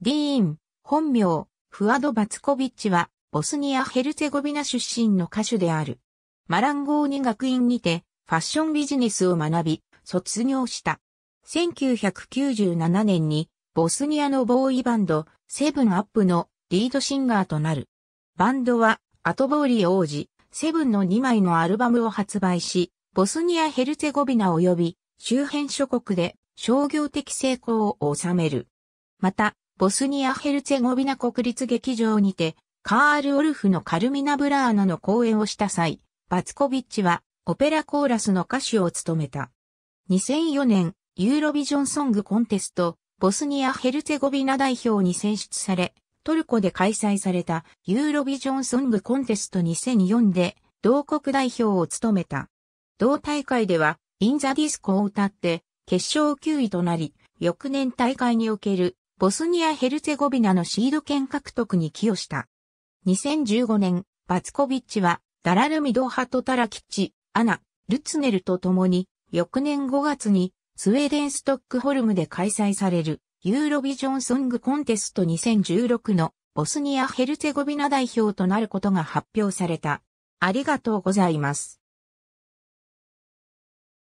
ディーン、本名、フアド・バツコビッチは、ボスニア・ヘルツェゴビナ出身の歌手である。マランゴーニ学院にて、ファッションビジネスを学び、卒業した。1997年に、ボスニアのボーイバンド、セブンアップのリードシンガーとなる。バンドは、アトボーリー王子、セブンの2枚のアルバムを発売し、ボスニア・ヘルツェゴビナ及び周辺諸国で商業的成功を収める。また、ボスニア・ヘルツェゴビナ国立劇場にて、カール・オルフのカルミナ・ブラーナの公演をした際、バツコビッチはオペラコーラスの歌手を務めた。2004年、ユーロビジョンソングコンテスト、ボスニア・ヘルツェゴビナ代表に選出され、トルコで開催されたユーロビジョンソングコンテスト2004で同国代表を務めた。同大会では、インザディスコを歌って決勝9位となり、翌年大会におけるボスニア・ヘルツェゴビナのシード権獲得に寄与した。2015年、バツコビッチは、ダラルミドハト・タラキッチ、アナ、ルツネルと共に、翌年5月に、スウェーデン・ストックホルムで開催される、ユーロビジョン・ソング・コンテスト2016の、ボスニア・ヘルツェゴビナ代表となることが発表された。ありがとうございます。